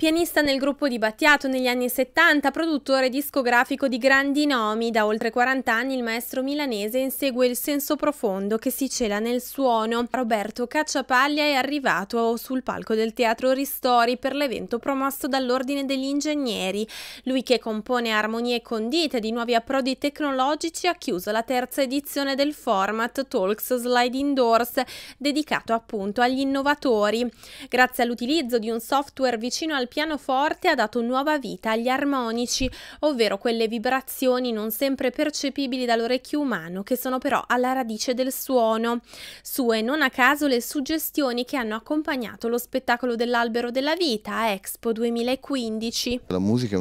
Pianista nel gruppo di Battiato negli anni 70, produttore discografico di grandi nomi, da oltre 40 anni il maestro milanese insegue il senso profondo che si cela nel suono. Roberto Cacciapaglia è arrivato sul palco del Teatro Ristori per l'evento promosso dall'Ordine degli Ingegneri. Lui che compone armonie condite di nuovi approdi tecnologici ha chiuso la terza edizione del format Talks Sliding Doors, dedicato appunto agli innovatori. Grazie all'utilizzo di un software vicino al pianoforte ha dato nuova vita agli armonici, ovvero quelle vibrazioni non sempre percepibili dall'orecchio umano che sono però alla radice del suono. Sue non a caso le suggestioni che hanno accompagnato lo spettacolo dell'albero della vita a Expo 2015. La musica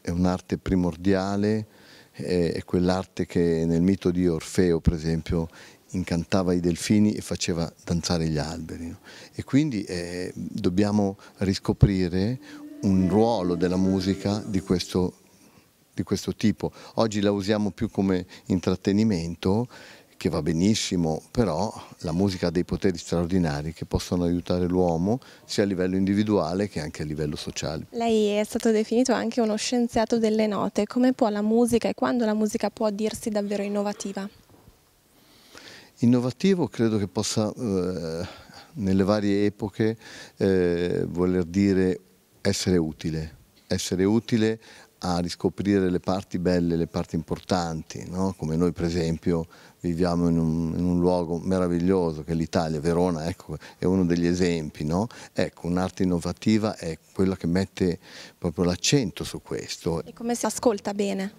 è un'arte primordiale, è quell'arte che nel mito di Orfeo, per esempio, incantava i delfini e faceva danzare gli alberi. No? E quindi eh, dobbiamo riscoprire un ruolo della musica di questo, di questo tipo. Oggi la usiamo più come intrattenimento, che va benissimo, però la musica ha dei poteri straordinari che possono aiutare l'uomo sia a livello individuale che anche a livello sociale. Lei è stato definito anche uno scienziato delle note, come può la musica e quando la musica può dirsi davvero innovativa? Innovativo credo che possa eh, nelle varie epoche eh, voler dire essere utile, essere utile a riscoprire le parti belle, le parti importanti, no? come noi per esempio viviamo in un, in un luogo meraviglioso che è l'Italia, Verona ecco, è uno degli esempi, no? ecco, un'arte innovativa è quella che mette proprio l'accento su questo. E come si ascolta bene?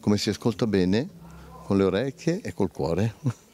Come si ascolta bene? Con le orecchie e col cuore.